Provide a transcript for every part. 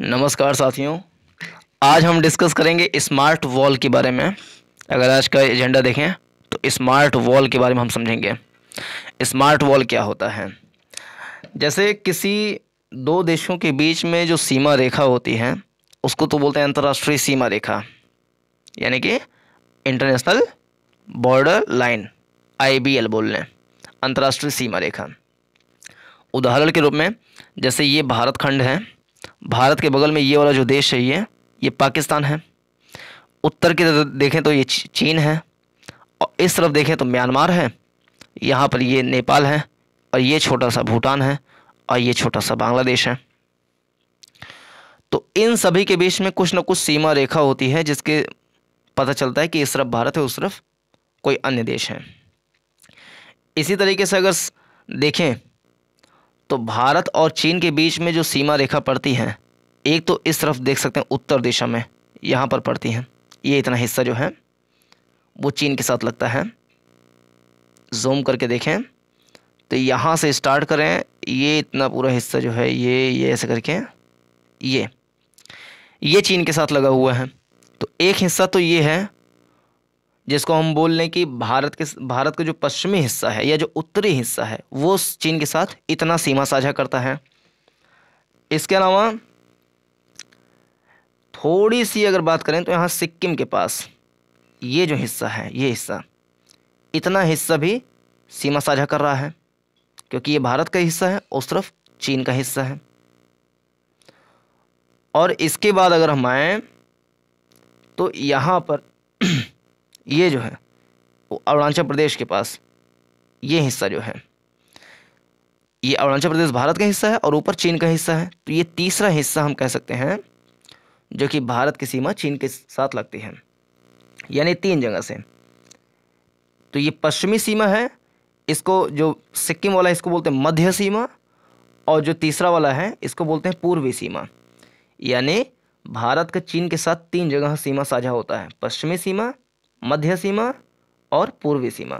नमस्कार साथियों आज हम डिस्कस करेंगे स्मार्ट वॉल के बारे में अगर आज का एजेंडा देखें तो स्मार्ट वॉल के बारे में हम समझेंगे स्मार्ट वॉल क्या होता है जैसे किसी दो देशों के बीच में जो सीमा रेखा होती है उसको तो बोलते हैं अंतर्राष्ट्रीय सीमा रेखा यानी कि international border line I B L बोल लें अंतर्राष्ट्रीय सीमा रेखा उदाहरण के रूप में जैसे ये भारत खंड है भारत के बगल में ये वाला जो देश है ये ये पाकिस्तान है उत्तर की तरफ देखें तो ये चीन है और इस तरफ देखें तो म्यांमार है यहाँ पर ये नेपाल है और ये छोटा सा भूटान है और ये छोटा सा बांग्लादेश है तो इन सभी के बीच में कुछ ना कुछ सीमा रेखा होती है जिसके पता चलता है कि इस तरफ भारत है उस तरफ कोई अन्य देश है इसी तरीके से अगर देखें तो भारत और चीन के बीच में जो सीमा रेखा पड़ती है एक तो इस तरफ देख सकते हैं उत्तर दिशा में यहाँ पर पड़ती हैं ये इतना हिस्सा जो है वो चीन के साथ लगता है जूम करके देखें तो यहाँ से स्टार्ट करें ये इतना पूरा हिस्सा जो है ये ये ऐसे करके ये ये चीन के साथ लगा हुआ है तो एक हिस्सा तो ये है जिसको हम बोल लें कि भारत के भारत का जो पश्चिमी हिस्सा है या जो उत्तरी हिस्सा है वो चीन के साथ इतना सीमा साझा करता है इसके अलावा थोड़ी सी अगर बात करें तो यहाँ सिक्किम के पास ये जो हिस्सा है ये हिस्सा इतना हिस्सा भी सीमा साझा कर रहा है क्योंकि ये भारत का हिस्सा है और सिर्फ चीन का हिस्सा है और इसके बाद अगर हम आएँ तो यहाँ पर ये जो है अरुणाचल प्रदेश के पास ये हिस्सा जो है ये अरुणाचल प्रदेश भारत का हिस्सा है और ऊपर चीन का हिस्सा है तो ये तीसरा हिस्सा हम कह सकते हैं जो कि भारत की सीमा चीन के साथ लगती है यानी तीन जगह से तो ये पश्चिमी सीमा है इसको जो सिक्किम वाला है इसको बोलते हैं मध्य सीमा और जो तीसरा वाला है इसको बोलते हैं पूर्वी सीमा यानी भारत का चीन के साथ तीन जगह सीमा साझा होता है पश्चिमी सीमा मध्य सीमा और पूर्वी सीमा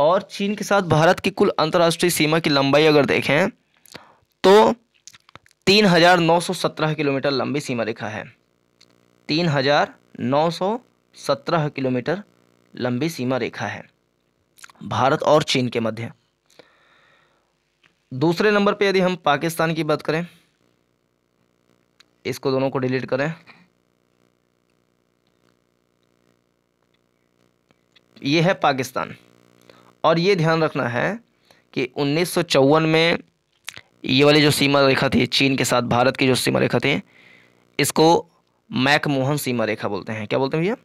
और चीन के साथ भारत की कुल अंतर्राष्ट्रीय सीमा की लंबाई अगर देखें तो 3,917 किलोमीटर लंबी सीमा रेखा है 3,917 किलोमीटर लंबी सीमा रेखा है भारत और चीन के मध्य दूसरे नंबर पे यदि हम पाकिस्तान की बात करें इसको दोनों को डिलीट करें ये है पाकिस्तान और ये ध्यान रखना है कि उन्नीस में ये वाली जो सीमा रेखा थी चीन के साथ भारत की जो सीमा रेखा थी इसको मैकमोहन सीमा रेखा बोलते हैं क्या बोलते हैं भैया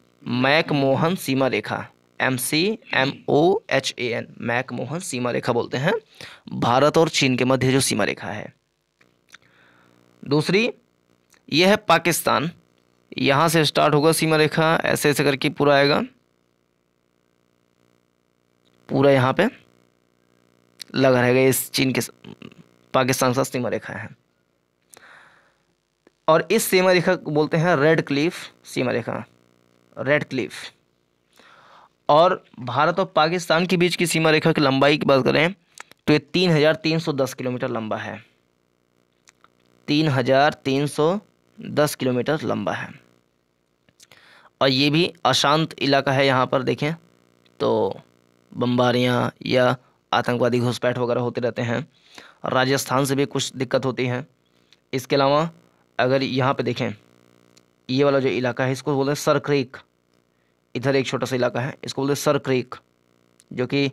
मैक मोहन सीमा रेखा M C M O H A N McMahon सीमा रेखा बोलते हैं भारत और चीन के मध्य जो सीमा रेखा है दूसरी यह है पाकिस्तान यहाँ से स्टार्ट होगा सीमा रेखा ऐसे ऐसे करके पूरा आएगा पूरा यहाँ पे लगा रहेगा इस चीन के पाकिस्तान के साथ सीमा रेखा है और इस सीमा रेखा को बोलते हैं रेड क्लिफ सीमा रेखा रेड क्लिफ और भारत और पाकिस्तान के बीच की सीमा रेखा की लंबाई की बात करें तो ये तीन हज़ार तीन सौ दस किलोमीटर लंबा है तीन हज़ार तीन सौ दस किलोमीटर लंबा है और ये भी अशांत इलाका है यहाँ पर देखें तो बम्बारियाँ या आतंकवादी घुसपैठ वगैरह होते रहते हैं राजस्थान से भी कुछ दिक्कत होती है इसके अलावा अगर यहाँ पे देखें ये वाला जो इलाका है इसको बोलते हैं सर क्रीक इधर एक छोटा सा इलाका है इसको बोलते हैं सर क्रीक जो कि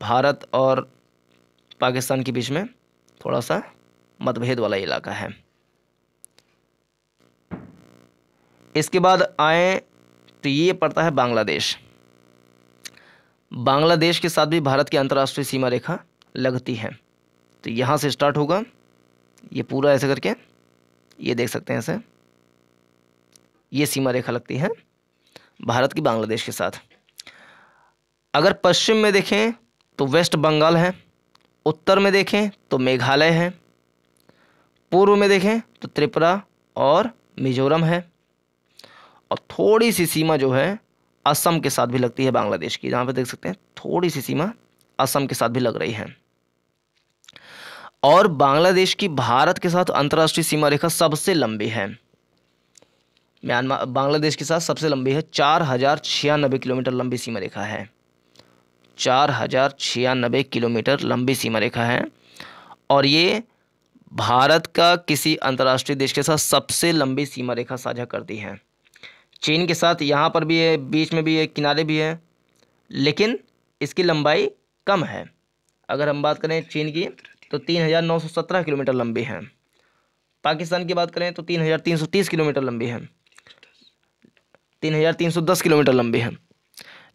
भारत और पाकिस्तान के बीच में थोड़ा सा मतभेद वाला इलाका है इसके बाद आए तो ये पड़ता है बांग्लादेश बांग्लादेश के साथ भी भारत की अंतर्राष्ट्रीय सीमा रेखा लगती है तो यहाँ से स्टार्ट होगा ये पूरा ऐसे करके ये देख सकते हैं ऐसे ये सीमा रेखा लगती है भारत की बांग्लादेश के साथ अगर पश्चिम में देखें तो वेस्ट बंगाल है उत्तर में देखें तो मेघालय है पूर्व में देखें तो त्रिपुरा और मिजोरम है और थोड़ी सी सीमा जो है असम के साथ भी लगती है बांग्लादेश की जहाँ पर देख सकते हैं थोड़ी सी सीमा असम के साथ भी लग रही है और बांग्लादेश की भारत के साथ अंतर्राष्ट्रीय सीमा रेखा सबसे लंबी है म्यांमार बांग्लादेश के साथ सबसे लंबी है चार हज़ार छियानबे किलोमीटर लंबी सीमा रेखा है चार हज़ार छियानबे किलोमीटर लंबी सीमा रेखा है और ये भारत का किसी अंतर्राष्ट्रीय देश के साथ सबसे लंबी सीमा रेखा साझा करती है चेन के साथ यहाँ पर भी है बीच में भी है किनारे भी है लेकिन इसकी लंबाई कम है अगर हम बात करें चीन की तो तीन हज़ार नौ सौ सत्रह किलोमीटर लंबी है पाकिस्तान की बात करें तो तीन हज़ार तीन सौ तीस किलोमीटर लंबी है तीन हज़ार तीन सौ दस किलोमीटर लंबी है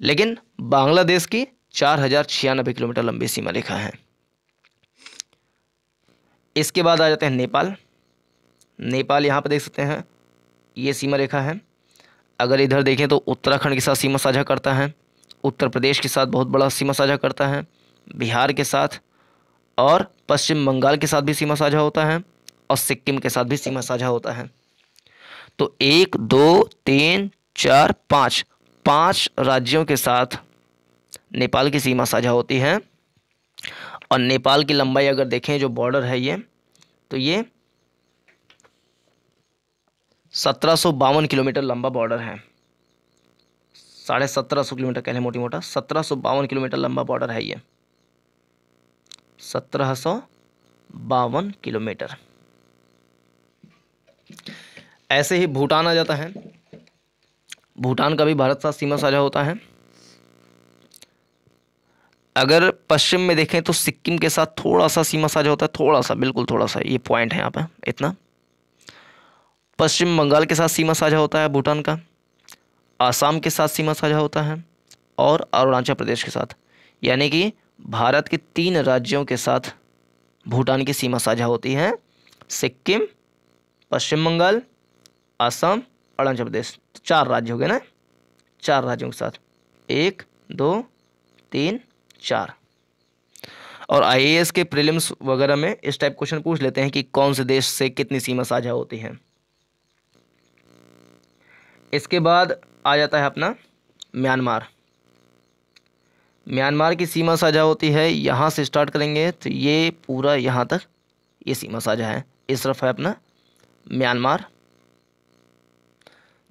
लेकिन बांग्लादेश की चार हज़ार छियानबे किलोमीटर लंबी सीमा रेखा है इसके बाद आ जाते हैं नेपाल नेपाल यहाँ पर देख सकते हैं ये सीमा रेखा है अगर इधर देखें तो उत्तराखंड के साथ सीमा साझा करता है उत्तर प्रदेश के साथ बहुत बड़ा सीमा साझा करता है बिहार के साथ और पश्चिम बंगाल के साथ भी सीमा साझा होता है और सिक्किम के साथ भी सीमा साझा होता है तो एक दो तीन चार पाँच पाँच राज्यों के साथ नेपाल की सीमा साझा होती है और नेपाल की लंबाई अगर देखें जो बॉर्डर है ये तो ये सत्रह किलोमीटर लंबा बॉर्डर है साढ़े सत्रह सौ किलोमीटर कह लें मोटी मोटा सत्रह सौ बावन किलोमीटर लंबा बॉर्डर है ये सत्रह सौ बावन किलोमीटर ऐसे ही भूटान आ जाता है भूटान का भी भारत साथ सीमा साझा होता है अगर पश्चिम में देखें तो सिक्किम के साथ थोड़ा सा सीमा साझा होता है थोड़ा सा बिल्कुल थोड़ा सा ये पॉइंट है यहाँ पर इतना पश्चिम बंगाल के साथ सीमा साझा होता है भूटान का आसाम के साथ सीमा साझा होता है और अरुणाचल प्रदेश के साथ यानी कि भारत के तीन राज्यों के साथ भूटान की सीमा साझा होती है सिक्किम पश्चिम बंगाल आसाम अरुणाचल प्रदेश तो चार राज्य हो गए ना चार राज्यों के साथ एक दो तीन चार और आईएएस के प्रीलिम्स वगैरह में इस टाइप क्वेश्चन पूछ लेते हैं कि कौन से देश से कितनी सीमा साझा होती है इसके बाद आ जाता है अपना म्यांमार म्यांमार की सीमा साझा होती है यहाँ से स्टार्ट करेंगे तो ये पूरा यहाँ तक ये सीमा साझा है इस तरफ है अपना म्यांमार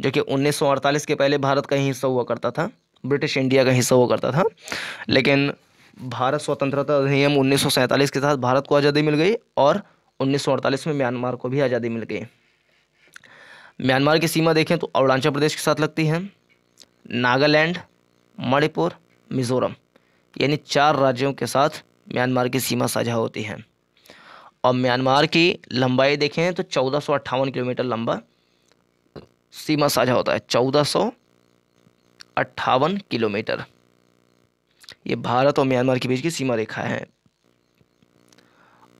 जो कि 1948 के पहले भारत का ही हिस्सा हुआ करता था ब्रिटिश इंडिया का हिस्सा हुआ करता था लेकिन भारत स्वतंत्रता अधिनियम 1947 के साथ भारत को आज़ादी मिल गई और 1948 में म्यांमार को भी आज़ादी मिल गई म्यांमार की सीमा देखें तो अरुणाचल प्रदेश के साथ लगती है नागालैंड मणिपुर मिज़ोरम यानी चार राज्यों के साथ म्यांमार की सीमा साझा होती है और म्यांमार की लंबाई देखें तो चौदह सौ अट्ठावन किलोमीटर लंबा सीमा साझा होता है चौदह सौ अट्ठावन किलोमीटर ये भारत और म्यांमार के बीच की सीमा रेखा है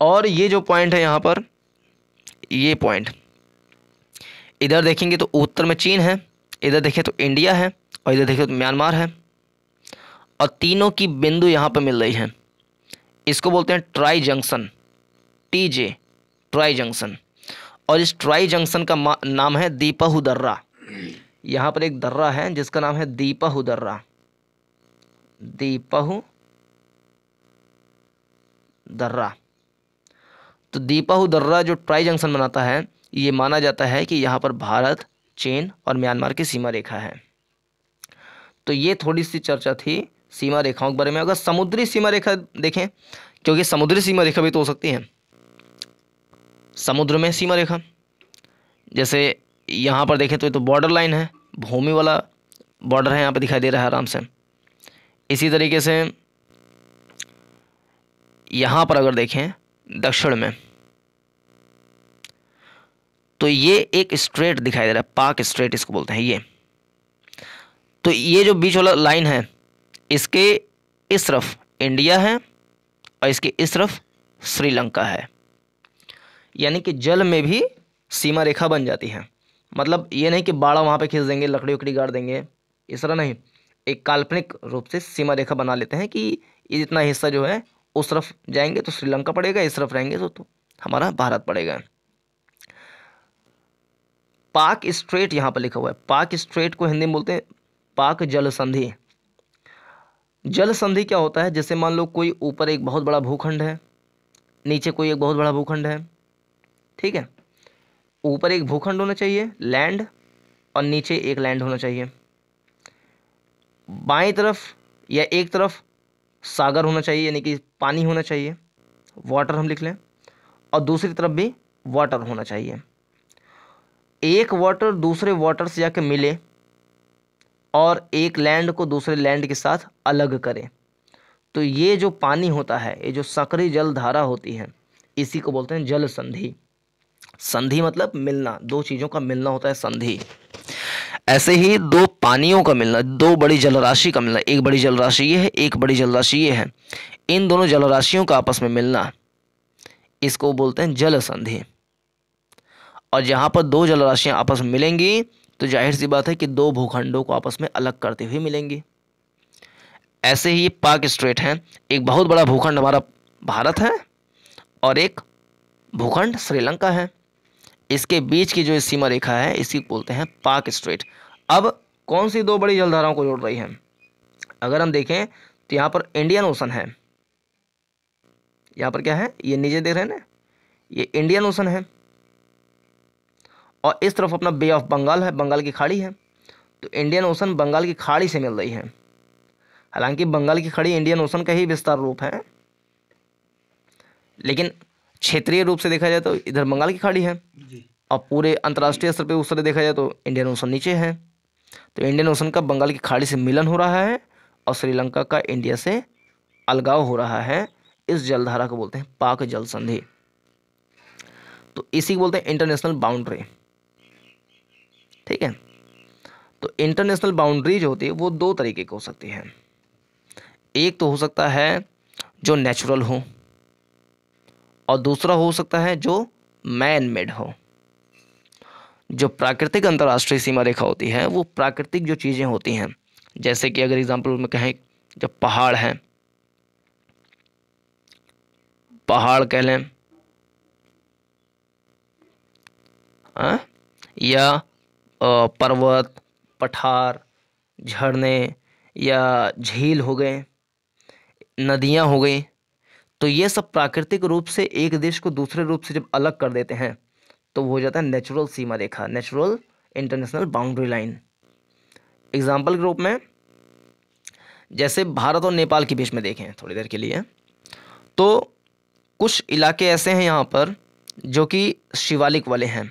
और ये जो पॉइंट है यहाँ पर ये पॉइंट इधर देखेंगे तो उत्तर में चीन है इधर देखें तो इंडिया है और इधर देखें तो म्यांमार है और तीनों की बिंदु यहाँ पर मिल रही है इसको बोलते हैं tri junction T J tri junction और इस ट्राई जंक्शन का नाम है दीपहु दर्रा यहाँ पर एक दर्रा है जिसका नाम है दीपाहू दर्रा दीपहु दर्रा तो दीपहु दर्रा जो ट्राई जंक्शन बनाता है ये माना जाता है कि यहाँ पर भारत चीन और म्यांमार की सीमा रेखा है तो ये थोड़ी सी चर्चा थी सीमा रेखाओं के बारे में अगर समुद्री सीमा रेखा देखें क्योंकि समुद्री सीमा रेखा भी तो हो सकती है समुद्र में सीमा रेखा जैसे यहाँ पर देखें तो ये तो बॉर्डर लाइन है भूमि वाला बॉर्डर है यहाँ पर दिखाई दे रहा है आराम से इसी तरीके से यहाँ पर अगर देखें दक्षिण में तो ये एक स्ट्रेट दिखाई दे रहा है पाक स्ट्रेट इसको बोलते हैं ये तो ये जो बीच वाला लाइन है इसके इस तरफ इंडिया है और इसके इस तरफ श्रीलंका है यानी कि जल में भी सीमा रेखा बन जाती है मतलब ये नहीं कि बाड़ा वहाँ पे खींच देंगे लकड़ी उकड़ी गाड़ देंगे इस तरह नहीं एक काल्पनिक रूप से सीमा रेखा बना लेते हैं कि ये जितना हिस्सा जो है उस तरफ जाएंगे तो श्रीलंका पड़ेगा इस तरफ रहेंगे तो, तो हमारा भारत पड़ेगा पाक स्ट्रेट यहाँ पर लिखा हुआ है पाक स्ट्रेट को हिंदी में बोलते हैं पाक जल संधि जल संधि क्या होता है जैसे मान लो कोई ऊपर एक बहुत बड़ा भूखंड है नीचे कोई एक बहुत बड़ा भूखंड है ठीक है ऊपर एक भूखंड होना चाहिए लैंड और नीचे एक लैंड होना चाहिए बाएं तरफ या एक तरफ सागर होना चाहिए यानी कि पानी होना चाहिए वाटर हम लिख लें और दूसरी तरफ भी वाटर होना चाहिए एक वाटर दूसरे वाटर से जाके मिले और एक लैंड को दूसरे लैंड के साथ अलग करें तो ये जो पानी होता है ये जो सक्रिय जल धारा होती है इसी को बोलते हैं जल संधि संधि मतलब मिलना दो चीज़ों का मिलना होता है संधि ऐसे ही दो पानियों का मिलना दो बड़ी जलराशि का मिलना एक बड़ी जलराशि ये है एक बड़ी जलराशि ये है इन दोनों जलराशियों का आपस में मिलना इसको बोलते हैं जल संधि और जहाँ पर दो जलराशियाँ आपस में मिलेंगी तो जाहिर सी बात है कि दो भूखंडों को आपस में अलग करते हुए मिलेंगी ऐसे ही पाक स्ट्रेट हैं एक बहुत बड़ा भूखंड हमारा भारत है और एक भूखंड श्रीलंका है इसके बीच की जो सीमा रेखा है इसी बोलते हैं पाक स्ट्रेट अब कौन सी दो बड़ी जलधाराओं को जोड़ रही हैं अगर हम देखें तो यहाँ पर इंडियन ओसन है यहाँ पर क्या है ये नीचे देख रहे हैं ना ये इंडियन ओशन है और इस तरफ अपना बे ऑफ बंगाल है बंगाल की खाड़ी है तो इंडियन ओशन बंगाल की खाड़ी से मिल रही है हालांकि बंगाल की खाड़ी इंडियन ओशन का ही विस्तार रूप है लेकिन क्षेत्रीय रूप से देखा जाए तो इधर बंगाल की खाड़ी है और पूरे अंतर्राष्ट्रीय स्तर पर उस तरह देखा जाए तो इंडियन ओशन नीचे है तो इंडियन ओशन का बंगाल की खाड़ी से मिलन हो रहा है और श्रीलंका का इंडिया से अलगाव हो रहा है इस जलधारा को बोलते हैं पाक जल संधि तो इसी को बोलते हैं इंटरनेशनल बाउंड्री ठीक है तो इंटरनेशनल बाउंड्रीज होती है वो दो तरीके की हो सकती है एक तो हो सकता है जो नेचुरल हो और दूसरा हो सकता है जो मैन मेड हो जो प्राकृतिक अंतर्राष्ट्रीय सीमा रेखा होती है वो प्राकृतिक जो चीज़ें होती हैं जैसे कि अगर एग्जाम्पल में कहें जब पहाड़ हैं पहाड़ कह लें आ? हाँ, या पर्वत पठार झरने या झील हो गए नदियाँ हो गई तो ये सब प्राकृतिक रूप से एक देश को दूसरे रूप से जब अलग कर देते हैं तो वो हो जाता है नेचुरल सीमा रेखा natural international boundary line example के रूप में जैसे भारत और नेपाल के बीच में देखें थोड़ी देर के लिए तो कुछ इलाके ऐसे हैं यहाँ पर जो कि शिवालिक वाले हैं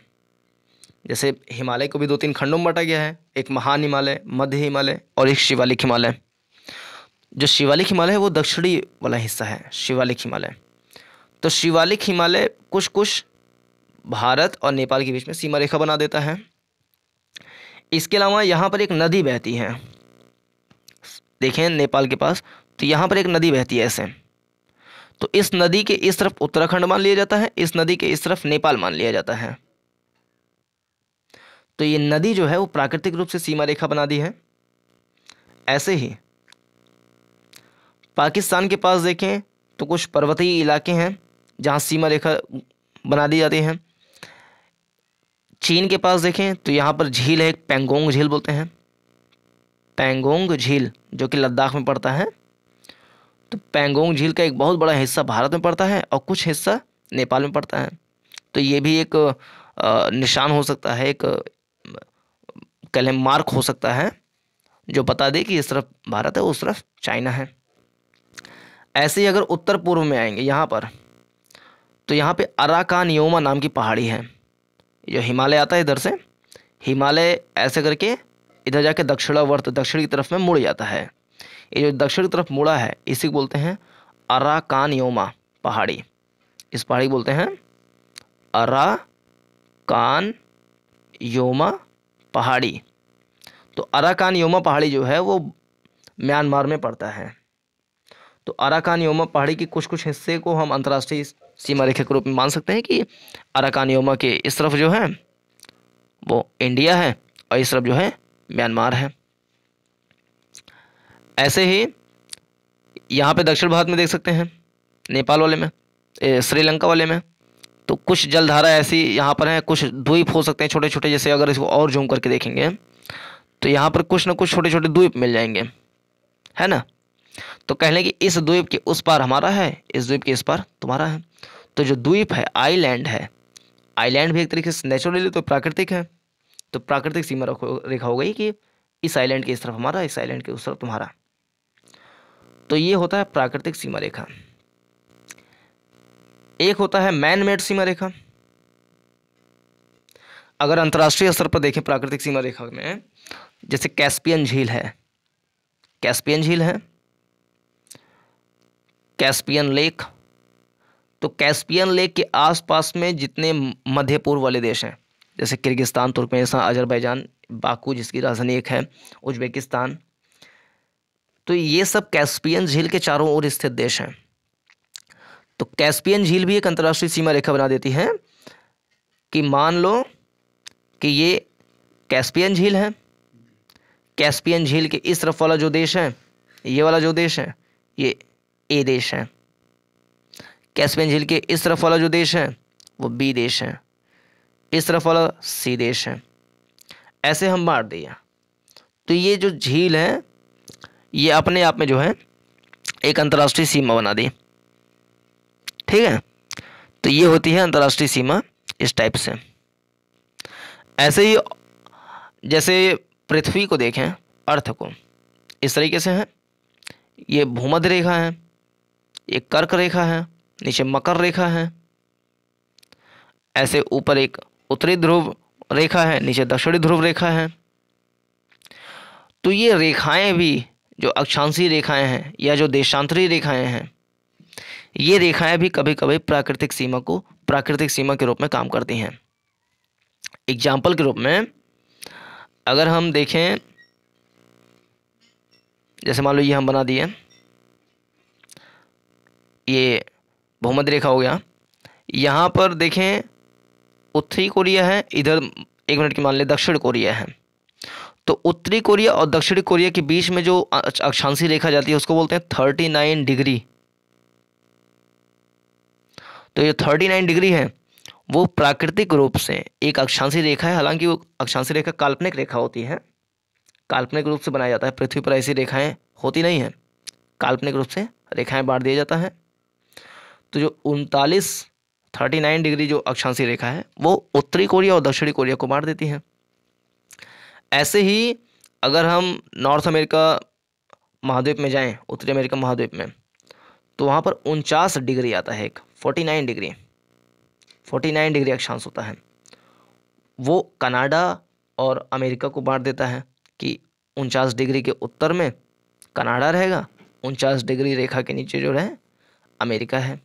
जैसे हिमालय को भी दो तीन खंडों में बांटा गया है एक महान हिमालय मध्य हिमालय और एक शिवालिक हिमालय जो शिवालिक हिमालय है वो दक्षिणी वाला हिस्सा है शिवालिक हिमालय तो शिवालिक हिमालय कुछ कुछ भारत और नेपाल के बीच में सीमा रेखा बना देता है इसके अलावा यहाँ पर एक नदी बहती है देखें नेपाल के पास तो यहाँ पर एक नदी बहती है ऐसे तो इस नदी के इस तरफ उत्तराखंड मान लिया जाता है इस नदी के इस तरफ नेपाल मान लिया जाता है तो ये नदी जो है वो प्राकृतिक रूप से सीमा रेखा बना दी है ऐसे ही पाकिस्तान के पास देखें तो कुछ पर्वतीय इलाके हैं जहाँ सीमा रेखा बना दी जाती है चीन के पास देखें तो यहाँ पर झील है एक पेंगोंग झील बोलते हैं पेंगोंग झील जो कि लद्दाख में पड़ता है तो पेंगोंग झील का एक बहुत बड़ा हिस्सा भारत में पड़ता है और कुछ हिस्सा नेपाल में पड़ता है तो ये भी एक निशान हो सकता है एक कलम मार्क हो सकता है जो बता दे कि इस तरफ भारत है उस तरफ चाइना है ऐसे ही अगर उत्तर पूर्व में आएंगे यहाँ पर तो यहाँ पे अराकान योमा नाम की पहाड़ी है जो हिमालय आता है इधर से हिमालय ऐसे करके इधर जाके दक्षिणावर्त दक्षिण की तरफ में मुड़ जाता है ये जो दक्षिण की तरफ मुड़ा है इसी को बोलते हैं अराकान योमा पहाड़ी इस पहाड़ी बोलते हैं अरा कान योमा पहाड़ी तो अराकान योमा पहाड़ी जो है वो म्यांमार में पड़ता है तो अराकान योमा पहाड़ी के कुछ कुछ हिस्से को हम अंतर्राष्ट्रीय सीमा रेखा के रूप में मान सकते हैं कि अराकान योमा के इस तरफ जो है वो इंडिया है और इस तरफ जो है म्यांमार है ऐसे ही यहाँ पे दक्षिण भारत में देख सकते हैं नेपाल वाले में श्रीलंका वाले में तो कुछ जलधारा ऐसी यहाँ पर हैं कुछ द्वीप हो सकते हैं छोटे छोटे जैसे अगर इसको और जूम करके देखेंगे तो यहाँ पर कुछ ना कुछ छोटे छोटे द्वीप मिल जाएंगे है ना तो कह लें कि इस द्वीप के उस पार हमारा है इस द्वीप के इस पार तुम्हारा है तो जो द्वीप है आईलैंड है आईलैंड भी एक तरीके से नेचुरली तो प्राकृतिक है तो प्राकृतिक सीमा रेखा हो गई कि इस आईलैंड के इस तरफ हमारा इस आईलैंड के उस तरफ तुम्हारा तो ये होता है प्राकृतिक सीमा रेखा एक होता है मैन मेड सीमा रेखा अगर अंतर्राष्ट्रीय स्तर पर देखें प्राकृतिक सीमा रेखा में जैसे कैस्पियन झील है कैस्पियन झील है कैस्पियन लेक तो कैस्पियन लेक के आसपास में जितने मध्य पूर्व वाले देश हैं जैसे किर्गिस्तान तुर्कमेनिस्तान अजरबैजान बाकू जिसकी राजधानी एक है उज्बेकिस्तान तो ये सब कैस्पियन झील के चारों ओर स्थित देश हैं तो कैस्पियन झील भी एक अंतर्राष्ट्रीय सीमा रेखा बना देती है कि मान लो कि ये कैस्पियन झील है कैस्पियन झील के इस तरफ वाला जो देश है ये वाला जो देश है ये ए देश है कैस्पियन झील के इस तरफ वाला जो देश है वो बी देश है इस तरफ वाला सी देश है ऐसे हम बांट दिया तो ये जो झील है ये अपने आप में जो है एक अंतर्राष्ट्रीय सीमा बना दी ठीक है तो ये होती है अंतर्राष्ट्रीय सीमा इस टाइप से ऐसे ही जैसे पृथ्वी को देखें अर्थ को इस तरीके से है ये भूमध्य रेखा है ये कर्क रेखा है नीचे मकर रेखा है ऐसे ऊपर एक उत्तरी ध्रुव रेखा है नीचे दक्षिणी ध्रुव रेखा है तो ये रेखाएं भी जो अक्षांशीय रेखाएं हैं या जो देशांतरी रेखाएं हैं ये रेखाएं भी कभी कभी प्राकृतिक सीमा को प्राकृतिक सीमा के रूप में काम करती हैं एग्जाम्पल के रूप में अगर हम देखें जैसे मान लो ये हम बना दिए ये भूमध्य रेखा हो गया यहाँ पर देखें उत्तरी कोरिया है इधर एक मिनट की मान लें दक्षिण कोरिया है तो उत्तरी कोरिया और दक्षिणी कोरिया के बीच में जो अक्षांशी रेखा जाती है उसको बोलते हैं थर्टी नाइन डिग्री तो ये थर्टी नाइन डिग्री है वो प्राकृतिक रूप से एक अक्षांशी रेखा है हालांकि वो अक्षांशी रेखा काल्पनिक रेखा होती है काल्पनिक रूप से बनाया जाता है पृथ्वी पर ऐसी रेखाएं होती नहीं हैं काल्पनिक रूप से रेखाएं बांट दिया जाता है तो जो उनतालीस थर्टी नाइन डिग्री जो अक्षांशी रेखा है वो उत्तरी कोरिया और दक्षिणी कोरिया को बांट देती है ऐसे ही अगर हम नॉर्थ अमेरिका महाद्वीप में जाएं उत्तरी अमेरिका महाद्वीप में तो वहाँ पर उनचास डिग्री आता है एक forty nine degree forty nine degree अक्षांश होता है वो कनाडा और अमेरिका को बांट देता है कि उनचास डिग्री के उत्तर में कनाडा रहेगा उनचास डिग्री रेखा के नीचे जो रहे अमेरिका है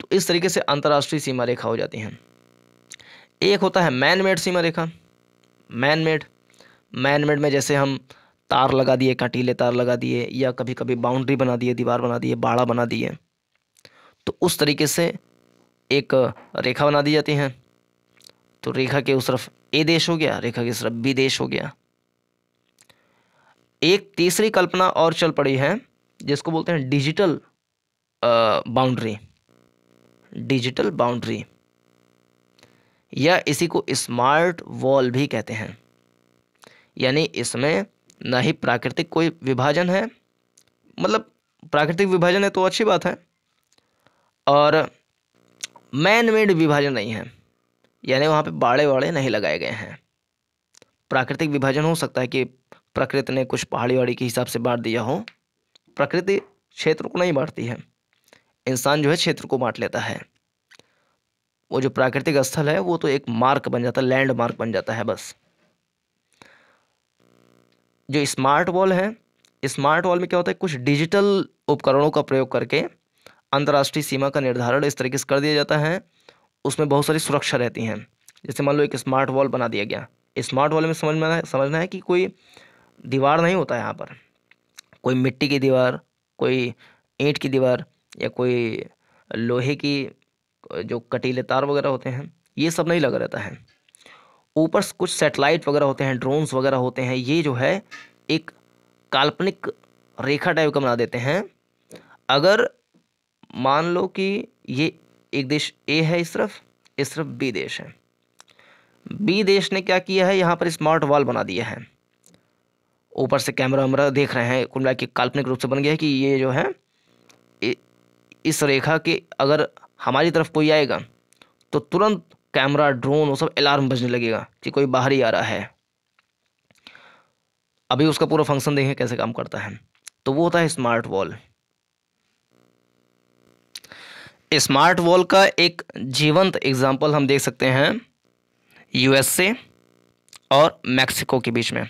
तो इस तरीके से अंतर्राष्ट्रीय सीमा रेखा हो जाती है एक होता है मैन मेड सीमा रेखा मैन मेड मैन मेड में जैसे हम तार लगा दिए कटीले तार लगा दिए या कभी कभी बाउंड्री बना दिए दीवार बना दिए बाड़ा बना दिए तो उस तरीके से एक रेखा बना दी जाती है तो रेखा के उस तरफ ए देश हो गया रेखा के उस तरफ बी देश हो गया एक तीसरी कल्पना और चल पड़ी है जिसको बोलते हैं डिजिटल बाउंड्री डिजिटल बाउंड्री या इसी को स्मार्ट वॉल भी कहते हैं यानी इसमें ना ही प्राकृतिक कोई विभाजन है मतलब प्राकृतिक विभाजन है तो अच्छी बात है और मैन मेड विभाजन नहीं है यानी वहाँ पे बाड़े वाड़े नहीं लगाए गए हैं प्राकृतिक विभाजन हो सकता है कि प्रकृति ने कुछ पहाड़ी वाड़ी के हिसाब से बांट दिया हो प्रकृति क्षेत्र को नहीं बांटती है इंसान जो है क्षेत्र को बांट लेता है वो जो प्राकृतिक स्थल है वो तो एक मार्क बन जाता है लैंड मार्क बन जाता है बस जो स्मार्ट वॉल है स्मार्ट वॉल में क्या होता है कुछ डिजिटल उपकरणों का प्रयोग करके अंतर्राष्ट्रीय सीमा का निर्धारण इस तरीके से कर दिया जाता है उसमें बहुत सारी सुरक्षा रहती हैं जैसे मान लो एक स्मार्ट वॉल बना दिया गया स्मार्ट वॉल में समझना है समझना है कि कोई दीवार नहीं होता है यहाँ पर कोई मिट्टी की दीवार कोई ईंट की दीवार या कोई लोहे की जो कटीले तार वगैरह होते हैं ये सब नहीं लगा रहता है ऊपर कुछ सेटेलाइट वगैरह होते हैं ड्रोन्स वगैरह होते हैं ये जो है एक काल्पनिक रेखा टाइप का बना देते हैं अगर मान लो कि ये एक देश ए है इस तरफ इस तरफ बी देश है बी देश ने क्या किया है यहाँ पर स्मार्ट वॉल बना दिया है ऊपर से कैमरा वैमरा देख रहे हैं कुल मिला काल्पनिक रूप से बन गया है कि ये जो है इस रेखा के अगर हमारी तरफ कोई आएगा तो तुरंत कैमरा ड्रोन वो सब अलार्म बजने लगेगा कि कोई बाहर ही आ रहा है अभी उसका पूरा फंक्शन देखें कैसे काम करता है तो वो होता है स्मार्ट वॉल स्मार्ट वॉल का एक जीवंत एग्जाम्पल हम देख सकते हैं यूएसए और मैक्सिको के बीच में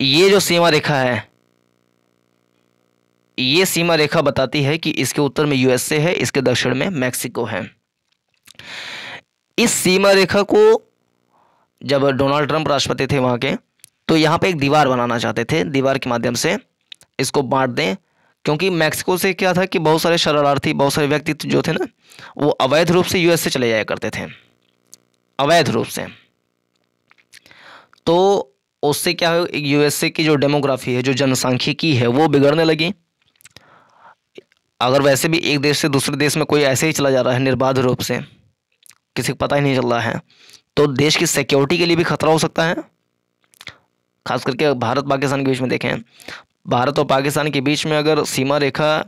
ये जो सीमा रेखा है ये सीमा रेखा बताती है कि इसके उत्तर में यूएसए है इसके दक्षिण में मैक्सिको है इस सीमा रेखा को जब डोनाल्ड ट्रंप राष्ट्रपति थे वहां के तो यहां पे एक दीवार बनाना चाहते थे दीवार के माध्यम से इसको बांट दें क्योंकि मैक्सिको से क्या था कि बहुत सारे शरणार्थी बहुत सारे व्यक्ति तो जो थे ना वो अवैध रूप से यूएस से चले जाया करते थे अवैध रूप से तो उससे क्या है यूएसए की जो डेमोग्राफी है जो जनसंख्यिकी है वो बिगड़ने लगी अगर वैसे भी एक देश से दूसरे देश में कोई ऐसे ही चला जा रहा है निर्बाध रूप से किसी को पता ही नहीं चल रहा है तो देश की सिक्योरिटी के लिए भी खतरा हो सकता है खास करके भारत पाकिस्तान के बीच में देखें भारत और पाकिस्तान के बीच में अगर सीमा रेखा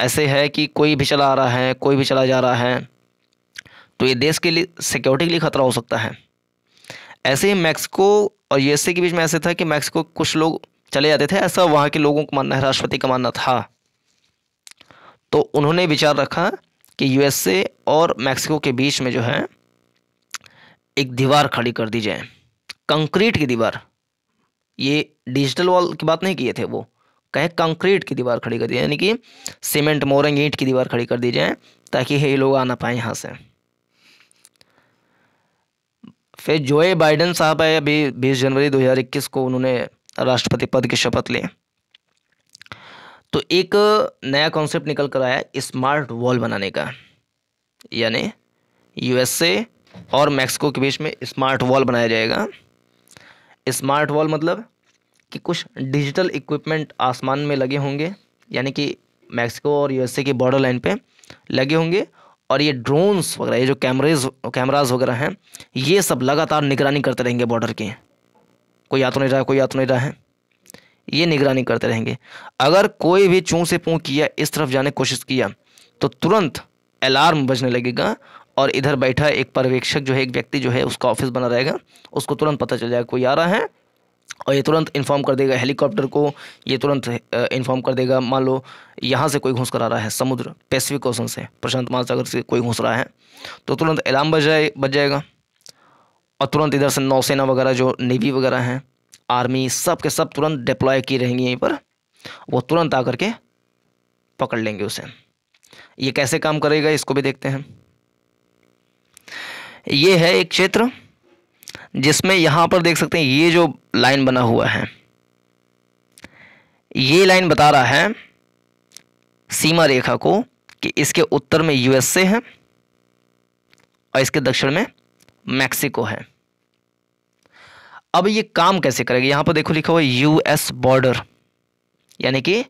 ऐसे है कि कोई भी चला आ रहा है कोई भी चला जा रहा है तो ये देश के लिए सिक्योरिटी के लिए ख़तरा हो सकता है ऐसे ही मैक्सिको और यूएसए के बीच में ऐसे था कि मैक्सिको कुछ लोग चले जाते थे ऐसा वहाँ के लोगों को मानना है राष्ट्रपति का मानना था तो उन्होंने विचार रखा कि यूएसए और मैक्सिको के बीच में जो है एक दीवार खड़ी कर दी जाए कंक्रीट की दीवार ये डिजिटल वॉल की बात नहीं किए थे वो कहे कंक्रीट की दीवार खड़ी कर दी यानी कि सीमेंट मोरंग ईंट की दीवार खड़ी कर दी जाए ताकि ये लोग आ ना पाए यहाँ से फिर जोए बाइडन साहब आए अभी बीस जनवरी 2021 को उन्होंने राष्ट्रपति पद की शपथ ली तो एक नया कॉन्सेप्ट निकल कर आया स्मार्ट वॉल बनाने का यानी यूएसए और मैक्सिको के बीच में स्मार्ट वॉल बनाया जाएगा स्मार्ट वॉल मतलब कि कुछ डिजिटल इक्विपमेंट आसमान में लगे होंगे यानी कि मैक्सिको और यूएसए के बॉर्डर लाइन पे लगे होंगे और ये ड्रोन्स वगैरह ये जो कैमरेज कैमराज वगैरह हैं ये सब लगातार निगरानी करते रहेंगे बॉर्डर की कोई या तो नहीं रहा कोई या तो नहीं रहा है ये निगरानी करते रहेंगे अगर कोई भी चूँ से पूँ किया इस तरफ जाने की कोशिश किया तो तुरंत अलार्म बजने लगेगा और इधर बैठा एक पर्यवेक्षक जो है एक व्यक्ति जो है उसका ऑफिस बना रहेगा उसको तुरंत पता चल जाएगा कोई आ रहा है और ये तुरंत इन्फॉर्म कर देगा हेलीकॉप्टर को ये तुरंत इन्फॉर्म कर देगा मान लो यहाँ से कोई घुस कर आ रहा है समुद्र पैसिफिक ओशन से प्रशांत महासागर से कोई घुस रहा है तो तुरंत अलार्म बज जाए बज जाएगा और तुरंत इधर से नौसेना वगैरह जो नेवी वगैरह हैं आर्मी सब के सब तुरंत डिप्लॉय की रहेंगी यहीं पर वो तुरंत आकर के पकड़ लेंगे उसे ये कैसे काम करेगा इसको भी देखते हैं ये है एक क्षेत्र जिसमें यहाँ पर देख सकते हैं ये जो लाइन बना हुआ है ये लाइन बता रहा है सीमा रेखा को कि इसके उत्तर में यूएसए है और इसके दक्षिण में मैक्सिको है अब ये काम कैसे करेगा यहाँ पर देखो लिखा हुआ यूएस बॉर्डर यानी कि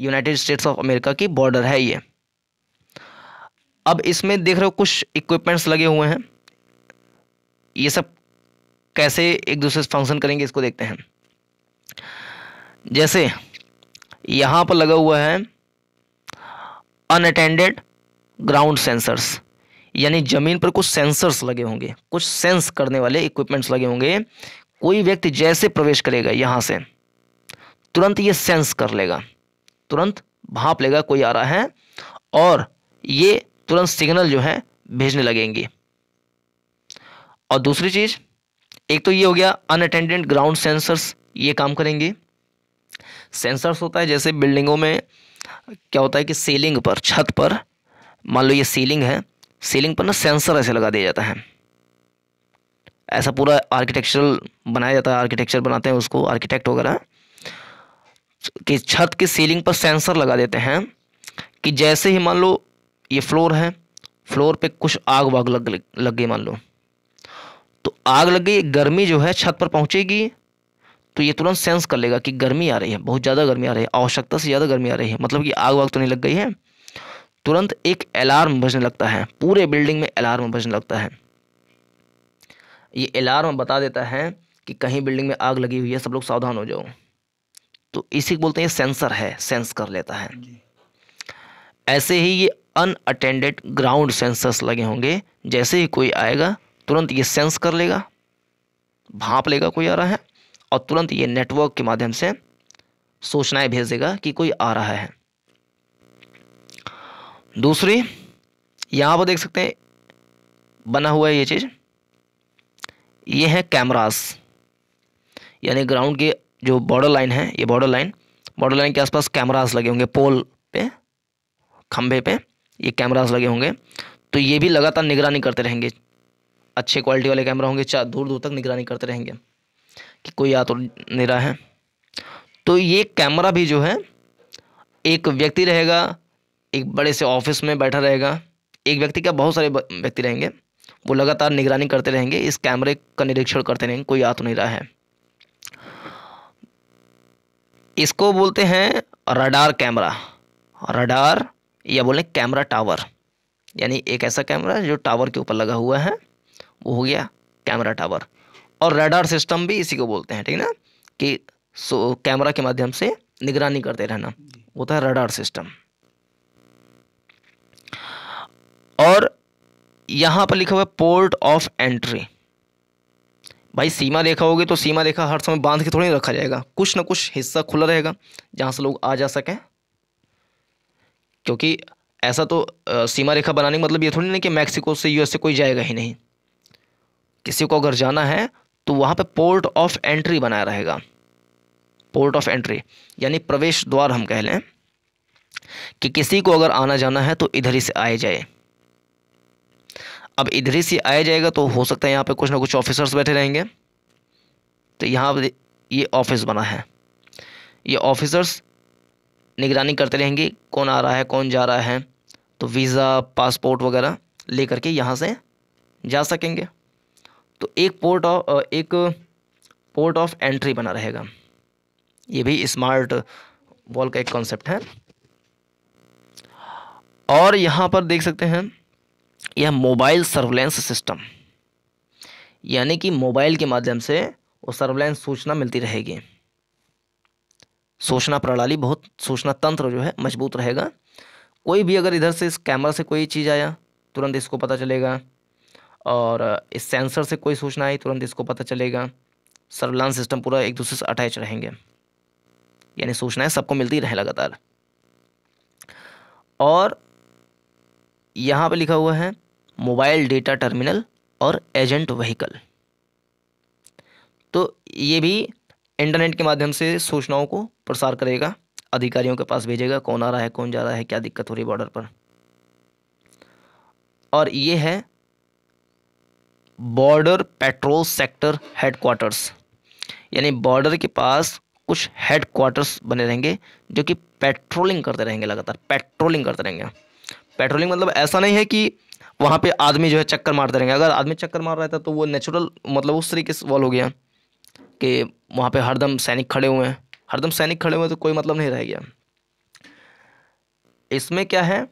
यूनाइटेड स्टेट्स ऑफ अमेरिका की बॉर्डर है ये अब इसमें देख रहे हो कुछ इक्विपमेंट्स लगे हुए हैं ये सब कैसे एक दूसरे से फंक्शन करेंगे इसको देखते हैं जैसे यहाँ पर लगा हुआ है अनअटेंडेड ग्राउंड सेंसर्स यानी ज़मीन पर कुछ सेंसर्स लगे होंगे कुछ सेंस करने वाले इक्विपमेंट्स लगे होंगे कोई व्यक्ति जैसे प्रवेश करेगा यहाँ से तुरंत ये सेंस कर लेगा तुरंत भाप लेगा कोई आ रहा है और ये तुरंत सिग्नल जो है भेजने लगेंगे और दूसरी चीज़ एक तो ये हो गया अनअटेंडेंट ग्राउंड सेंसर्स ये काम करेंगे सेंसर्स होता है जैसे बिल्डिंगों में क्या होता है कि सीलिंग पर छत पर मान लो ये सीलिंग है सीलिंग पर ना सेंसर ऐसे लगा दिया जाता है ऐसा पूरा आर्किटेक्चरल बनाया जाता है आर्किटेक्चर बनाते हैं उसको आर्किटेक्ट वगैरह कि छत की सीलिंग पर सेंसर लगा देते हैं कि जैसे ही मान लो ये फ्लोर है फ्लोर पे कुछ आग वाग लग लग गई मान लो तो आग लग गई गर्मी जो है छत पर पहुंचेगी तो ये तुरंत सेंस कर लेगा कि गर्मी आ रही है बहुत ज़्यादा गर्मी आ रही है आवश्यकता से ज़्यादा गर्मी आ रही है मतलब कि आग वाग तो नहीं लग गई है तुरंत एक अलार्म बजने लगता है पूरे बिल्डिंग में अलार्म बजने लगता है ये अलार्म बता देता है कि कहीं बिल्डिंग में आग लगी हुई है सब लोग सावधान हो जाओ तो इसी को बोलते हैं सेंसर है सेंस कर लेता है ऐसे ही ये अनअटेंडेड ग्राउंड सेंसर्स लगे होंगे जैसे ही कोई आएगा तुरंत ये सेंस कर लेगा भाप लेगा कोई आ रहा है और तुरंत ये नेटवर्क के माध्यम से सूचनाएं भेज देगा कि कोई आ रहा है दूसरी यहाँ पर देख सकते हैं बना हुआ है ये चीज़ ये है कैमरास यानी ग्राउंड के जो बॉर्डर लाइन है ये बॉर्डर लाइन बॉर्डर लाइन के आसपास कैमरास लगे होंगे पोल पे खंभे पे ये कैमराज लगे होंगे तो ये भी लगातार निगरानी करते रहेंगे अच्छे क्वालिटी वाले कैमरा होंगे चार दूर दूर तक निगरानी करते रहेंगे कि कोई या तो नहीं रहा है तो ये कैमरा भी जो है एक व्यक्ति रहेगा एक बड़े से ऑफिस में बैठा रहेगा एक व्यक्ति क्या बहुत सारे व्यक्ति रहेंगे वो लगातार निगरानी करते रहेंगे इस कैमरे का निरीक्षण करते रहेंगे कोई या तो नहीं रहा है इसको बोलते हैं रडार कैमरा रडार या बोलें कैमरा टावर यानी एक ऐसा कैमरा जो टावर के ऊपर लगा हुआ है वो हो गया कैमरा टावर और रेडार सिस्टम भी इसी को बोलते हैं ठीक ना कि सो कैमरा के माध्यम से निगरानी करते रहना होता है रडार सिस्टम और यहाँ पर लिखा हुआ है पोर्ट ऑफ एंट्री भाई सीमा रेखा होगी तो सीमा रेखा हर समय बांध के थोड़ी रखा जाएगा कुछ ना कुछ हिस्सा खुला रहेगा जहाँ से लोग आ जा सकें क्योंकि ऐसा तो सीमा रेखा बनाने का मतलब ये थोड़ी नहीं कि मैक्सिको से यू से कोई जाएगा ही नहीं किसी को अगर जाना है तो वहाँ पे पोर्ट ऑफ एंट्री बनाया रहेगा पोर्ट ऑफ एंट्री यानी प्रवेश द्वार हम कह लें कि किसी को अगर आना जाना है तो इधर ही से आए जाए अब इधर ही से आया जाएगा तो हो सकता है यहाँ पे कुछ ना कुछ ऑफिसर्स बैठे रहेंगे तो यहाँ ये ऑफिस बना है ये ऑफिसर्स निगरानी करते रहेंगे कौन आ रहा है कौन जा रहा है तो वीज़ा पासपोर्ट वगैरह ले करके यहाँ से जा सकेंगे तो एक पोर्ट ऑफ एक पोर्ट ऑफ एंट्री बना रहेगा ये भी स्मार्ट वॉल का एक कॉन्सेप्ट है और यहाँ पर देख सकते हैं यह मोबाइल सर्वेलेंस सिस्टम यानी कि मोबाइल के माध्यम से वो सर्वेलेंस सूचना मिलती रहेगी सूचना प्रणाली बहुत सूचना तंत्र जो है मजबूत रहेगा कोई भी अगर इधर से इस कैमरा से कोई चीज़ आया तुरंत इसको पता चलेगा और इस सेंसर से कोई सूचना आई तुरंत इसको पता चलेगा सर्विलांस सिस्टम पूरा एक दूसरे से अटैच रहेंगे यानी सूचनाएं सबको मिलती रहे लगातार और यहाँ पे लिखा हुआ है मोबाइल डेटा टर्मिनल और एजेंट वहीकल तो ये भी इंटरनेट के माध्यम से सूचनाओं को प्रसार करेगा अधिकारियों के पास भेजेगा कौन आ रहा है कौन जा रहा है क्या दिक्कत हो रही है बॉर्डर पर और ये है बॉर्डर पेट्रोल सेक्टर हेडक्वार्टर्स यानी बॉर्डर के पास कुछ हेडक्वार्टर्स बने रहेंगे जो कि पेट्रोलिंग करते रहेंगे लगातार पेट्रोलिंग करते रहेंगे पेट्रोलिंग मतलब ऐसा नहीं है कि वहाँ पे आदमी जो है चक्कर मारते रहेंगे अगर आदमी चक्कर मार रहा था तो वो नेचुरल मतलब उस तरीके से वॉल हो गया कि वहाँ पे हरदम सैनिक खड़े हुए हैं हरदम सैनिक खड़े हुए तो कोई मतलब नहीं रह गया इसमें क्या है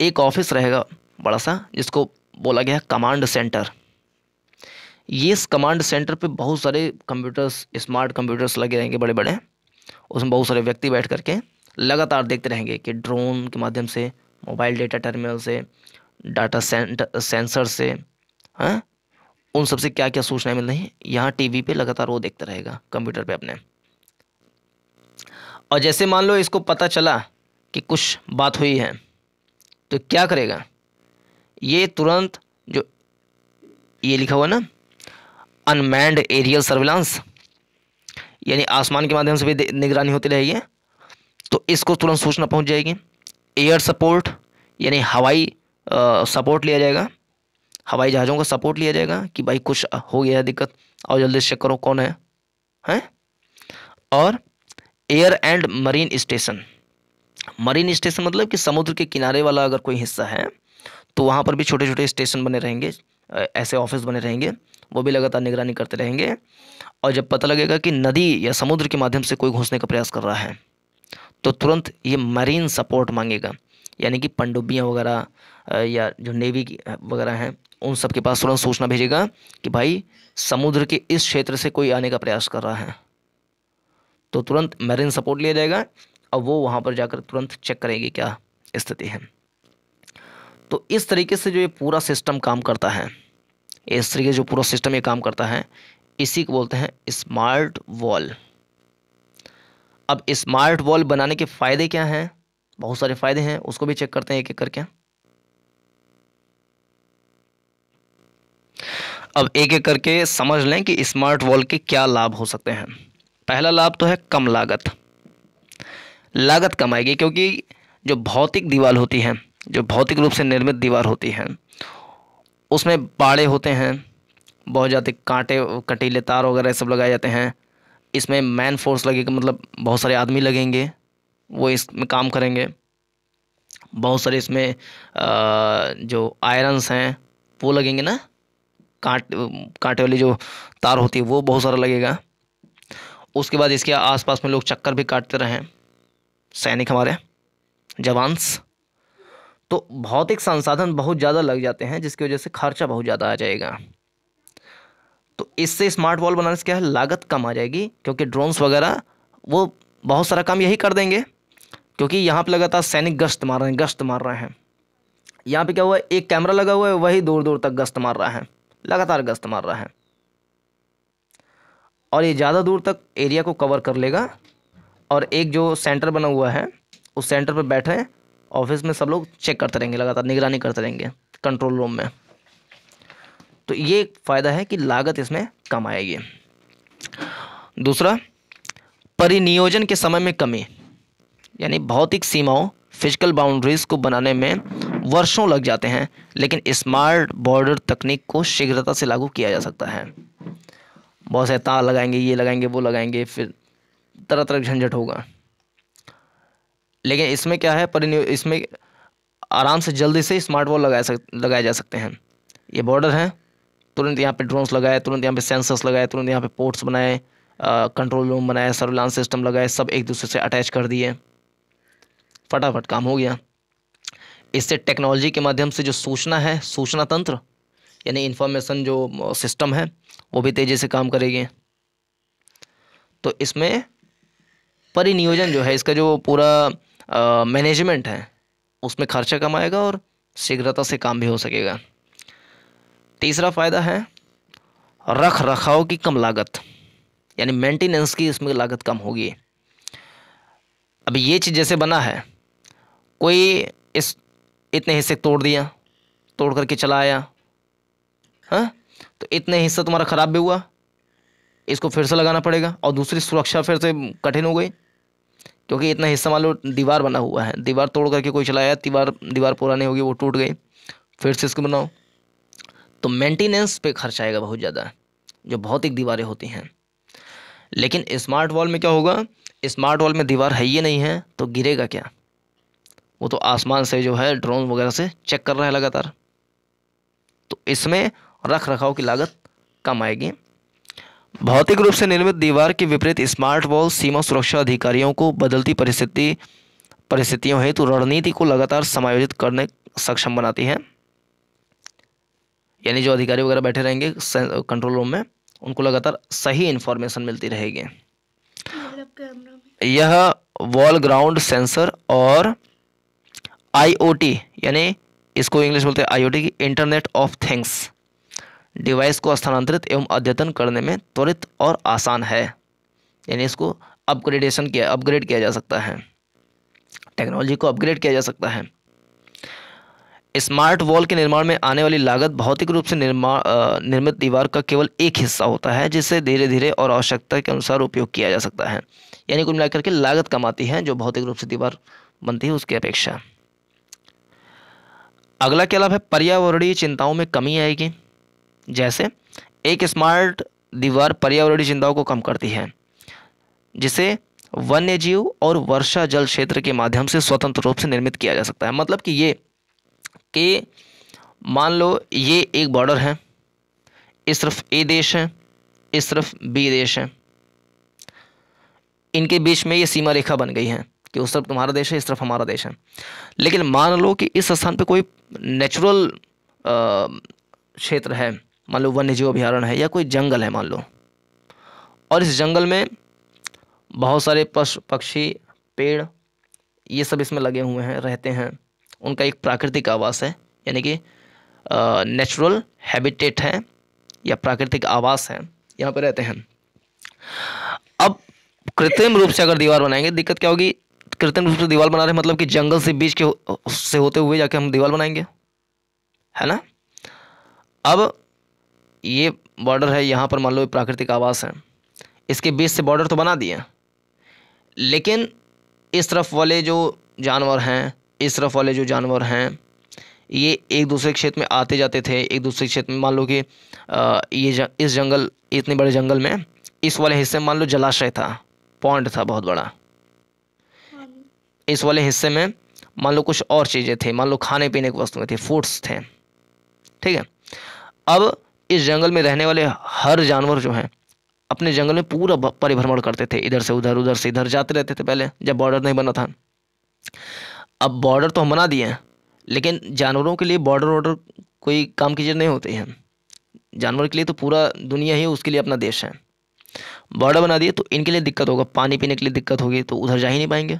एक ऑफिस रहेगा बड़ा सा जिसको बोला गया कमांड सेंटर ये इस कमांड सेंटर पे बहुत सारे कंप्यूटर्स स्मार्ट कंप्यूटर्स लगे रहेंगे बड़े बड़े उसमें बहुत सारे व्यक्ति बैठ करके लगातार देखते रहेंगे कि ड्रोन के माध्यम से मोबाइल डेटा टर्मिनल से डाटा सेंटर सेंसर से हैं हाँ? उन सबसे क्या क्या सूचनाएं मिल रही हैं यहाँ टीवी पे लगातार वो देखता रहेगा कंप्यूटर पे अपने और जैसे मान लो इसको पता चला कि कुछ बात हुई है तो क्या करेगा ये तुरंत जो ये लिखा हुआ ना अनमैंड एरियल सर्विलांस यानी आसमान के माध्यम से भी निगरानी होती रहेगी तो इसको तुरंत सूचना पहुंच जाएगी एयर सपोर्ट यानी हवाई आ, सपोर्ट लिया जाएगा हवाई जहाज़ों का सपोर्ट लिया जाएगा कि भाई कुछ हो गया है दिक्कत और जल्दी चेक करो कौन है हैं और air and marine station marine station मतलब कि समुद्र के किनारे वाला अगर कोई हिस्सा है तो वहाँ पर भी छोटे छोटे स्टेशन बने रहेंगे ऐसे ऑफिस बने रहेंगे वो भी लगातार निगरानी करते रहेंगे और जब पता लगेगा कि नदी या समुद्र के माध्यम से कोई घुसने का प्रयास कर रहा है तो तुरंत ये मरीन सपोर्ट मांगेगा यानी कि पनडुब्बियाँ वगैरह या जो नेवी वगैरह हैं उन सबके पास तुरंत सूचना भेजेगा कि भाई समुद्र के इस क्षेत्र से कोई आने का प्रयास कर रहा है तो तुरंत मैरिन सपोर्ट लिया जाएगा और वो वहाँ पर जाकर तुरंत चेक करेंगे क्या स्थिति है तो इस तरीके से जो ये पूरा सिस्टम काम करता है इस तरीके जो पूरा सिस्टम ये काम करता है इसी को बोलते हैं स्मार्ट वॉल अब स्मार्ट वॉल बनाने के फ़ायदे क्या हैं बहुत सारे फ़ायदे हैं उसको भी चेक करते हैं एक एक करके अब एक एक करके समझ लें कि स्मार्ट वॉल के क्या लाभ हो सकते हैं पहला लाभ तो है कम लागत लागत कम आएगी क्योंकि जो भौतिक दीवार होती है जो भौतिक रूप से निर्मित दीवार होती है उसमें बाड़े होते हैं बहुत ज़्यादा कांटे कटीले तार वगैरह सब लगाए जाते हैं इसमें मैन फोर्स लगेगा मतलब बहुत सारे आदमी लगेंगे वो इसमें काम करेंगे बहुत सारे इसमें जो आयरन्स हैं वो लगेंगे ना काट कांटे वाली जो तार होती है वो बहुत सारा लगेगा उसके बाद इसके आसपास में लोग चक्कर भी काटते रहे सैनिक हमारे जवान्स तो भौतिक संसाधन बहुत ज़्यादा लग जाते हैं जिसकी वजह से खर्चा बहुत ज़्यादा आ जाएगा तो इससे स्मार्ट वॉल बनाने से क्या है लागत कम आ जाएगी क्योंकि ड्रोन्स वगैरह वो बहुत सारा काम यही कर देंगे क्योंकि यहाँ पर लगातार सैनिक गश्त मार रहे हैं गश्त मार रहे हैं यहाँ पे क्या हुआ है एक कैमरा लगा हुआ है वही दूर दूर तक गश्त मार रहा है लगातार गश्त मार रहा है और ये ज़्यादा दूर तक एरिया को कवर कर लेगा और एक जो सेंटर बना हुआ है उस सेंटर पर बैठे ऑफिस में सब लोग चेक करते रहेंगे लगातार निगरानी करते रहेंगे कंट्रोल रूम में तो ये एक फ़ायदा है कि लागत इसमें कम आएगी दूसरा परिनियोजन के समय में कमी यानी भौतिक सीमाओं फिजिकल बाउंड्रीज़ को बनाने में वर्षों लग जाते हैं लेकिन स्मार्ट बॉर्डर तकनीक को शीघ्रता से लागू किया जा सकता है बहुत सारे तार लगाएंगे ये लगाएंगे वो लगाएंगे फिर तरह तरह झंझट होगा लेकिन इसमें क्या है पर इसमें आराम से जल्दी से स्मार्ट वॉल लगाए सक लगाए जा सकते हैं ये बॉर्डर हैं तुरंत यहाँ पे ड्रोन्स लगाए तुरंत यहाँ पे सेंसर्स लगाए तुरंत यहाँ पे पोर्ट्स बनाए कंट्रोल रूम बनाए सर्विलांस सिस्टम लगाए सब एक दूसरे से अटैच कर दिए फटाफट काम हो गया इससे टेक्नोलॉजी के माध्यम से जो सूचना है सूचना तंत्र यानी इन्फॉर्मेशन जो सिस्टम है वो भी तेज़ी से काम करेगी तो इसमें परिनियोजन जो है इसका जो पूरा मैनेजमेंट है उसमें खर्चा कम आएगा और शीघ्रता से काम भी हो सकेगा तीसरा फ़ायदा है रख रखाव की कम लागत यानी मेंटेनेंस की इसमें लागत कम होगी अब ये चीज़ जैसे बना है कोई इस इतने हिस्से तोड़ दिया तोड़ करके चला आया हाँ तो इतने हिस्सा तुम्हारा ख़राब भी हुआ इसको फिर से लगाना पड़ेगा और दूसरी सुरक्षा फिर से कठिन हो गई क्योंकि इतना हिस्सा मान लो दीवार बना हुआ है दीवार तोड़ करके कोई चलाया दीवार दीवार पुरानी होगी वो टूट गई फिर से इसको बनाओ तो मेंटेनेंस पे खर्च आएगा बहुत ज़्यादा जो भौतिक दीवारें होती हैं लेकिन स्मार्ट वॉल में क्या होगा स्मार्ट वॉल में दीवार है ही नहीं है तो गिरेगा क्या वो तो आसमान से जो है ड्रोन वगैरह से चेक कर रहा है लगातार तो इसमें रख रखाव की लागत कम आएगी भौतिक रूप से निर्मित दीवार के विपरीत स्मार्ट वॉल सीमा सुरक्षा अधिकारियों को बदलती परिस्थिति परिस्थितियों हेतु रणनीति को लगातार समायोजित करने सक्षम बनाती है यानी जो अधिकारी वगैरह बैठे रहेंगे कंट्रोल रूम में उनको लगातार सही इन्फॉर्मेशन मिलती रहेगी मतलब यह वॉल ग्राउंड सेंसर और आईओटी यानी इसको इंग्लिश बोलते हैं आईओटी की इंटरनेट ऑफ थिंग्स डिवाइस को स्थानांतरित एवं अद्यतन करने में त्वरित और आसान है यानी इसको अपग्रेडेशन किया अपग्रेड किया जा सकता है टेक्नोलॉजी को अपग्रेड किया जा सकता है स्मार्ट वॉल के निर्माण में आने वाली लागत भौतिक रूप से निर्माण निर्मित दीवार का केवल एक हिस्सा होता है जिसे धीरे धीरे और आवश्यकता के अनुसार उपयोग किया जा सकता है यानी कुल मिलाकर के लागत कम आती है जो भौतिक रूप से दीवार बनती है उसकी अपेक्षा अगला क्या लाभ है पर्यावरणीय चिंताओं में कमी आएगी जैसे एक स्मार्ट दीवार पर्यावरणीय चिंताओं को कम करती है जिसे वन्य जीव और वर्षा जल क्षेत्र के माध्यम से स्वतंत्र रूप से निर्मित किया जा सकता है मतलब कि ये कि मान लो ये एक बॉर्डर है इस तरफ ए देश है इस तरफ बी देश है इनके बीच में ये सीमा रेखा बन गई है कि उस तरफ तुम्हारा देश है इस तरफ हमारा देश है लेकिन मान लो कि इस स्थान पर कोई नेचुरल क्षेत्र है मान लो वन्य जीव अभ्यारण्य है या कोई जंगल है मान लो और इस जंगल में बहुत सारे पशु पक्षी पेड़ ये सब इसमें लगे हुए हैं रहते हैं उनका एक प्राकृतिक आवास है यानी कि नेचुरल हैबिटेट है या प्राकृतिक आवास है यहाँ पर रहते हैं अब कृत्रिम रूप से अगर दीवार बनाएंगे दिक्कत क्या होगी कृत्रिम रूप से दीवार बना रहे मतलब कि जंगल से बीच के से होते हुए जाके हम दीवार बनाएंगे है ना अब ये बॉर्डर है यहाँ पर मान लो प्राकृतिक आवास है इसके बीच से बॉर्डर तो बना दिए लेकिन इस तरफ वाले जो जानवर हैं इस तरफ वाले जो जानवर हैं ये एक दूसरे के क्षेत्र में आते जाते थे एक दूसरे के क्षेत्र में मान लो कि ये ज, इस जंगल इतने बड़े जंगल में इस वाले हिस्से में मान लो जलाशय था पॉइंट था बहुत बड़ा इस वाले हिस्से में मान लो कुछ और चीज़ें थी मान लो खाने पीने की वस्तुएँ थी फूड्स थे ठीक है अब इस जंगल में रहने वाले हर जानवर जो हैं अपने जंगल में पूरा परिभ्रमण करते थे इधर से उधर उधर से इधर जाते रहते थे पहले जब बॉर्डर नहीं बना था अब बॉर्डर तो हम बना दिए हैं लेकिन जानवरों के लिए बॉर्डर वॉर्डर कोई काम की चीज़ नहीं होती है जानवर के लिए तो पूरा दुनिया ही उसके लिए अपना देश है बॉर्डर बना दिए तो इनके लिए दिक्कत होगा पानी पीने के लिए दिक्कत होगी तो उधर जा ही नहीं पाएंगे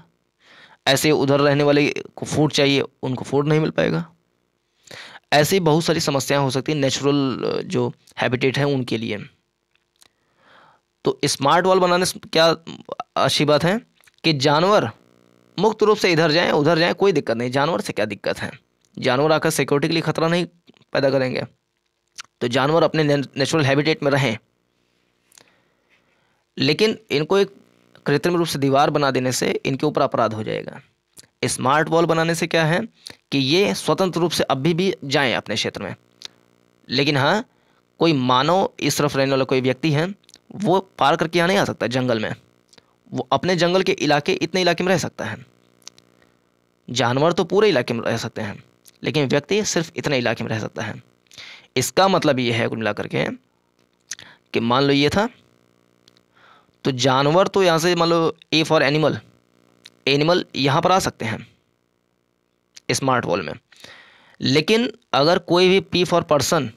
ऐसे उधर रहने वाले को फूड चाहिए उनको फूड नहीं मिल पाएगा ऐसे बहुत सारी समस्याएं हो सकती हैं नेचुरल जो हैबिटेट हैं उनके लिए तो स्मार्ट वॉल बनाने से क्या अच्छी बात है कि जानवर मुक्त रूप से इधर जाएं उधर जाएं कोई दिक्कत नहीं जानवर से क्या दिक्कत है जानवर आकर सिक्योरिटी के लिए खतरा नहीं पैदा करेंगे तो जानवर अपने नेचुरल हैबिटेट में रहें लेकिन इनको एक कृत्रिम रूप से दीवार बना देने से इनके ऊपर अपराध हो जाएगा स्मार्ट वॉल बनाने से क्या है कि ये स्वतंत्र रूप से अभी भी जाएं अपने क्षेत्र में लेकिन हाँ कोई मानव इस तरफ रहने वाला कोई व्यक्ति है वो पार करके यहाँ नहीं आ सकता जंगल में वो अपने जंगल के इलाके इतने इलाके में रह सकता है जानवर तो पूरे इलाके में रह सकते हैं लेकिन व्यक्ति सिर्फ इतने इलाके में रह सकता है इसका मतलब ये है कुल मिला करके कि मान लो ये था तो जानवर तो यहाँ से मतलब ए फॉर एनिमल एनिमल यहाँ पर आ सकते हैं स्मार्ट वॉल में लेकिन अगर कोई भी पी फॉर पर्सन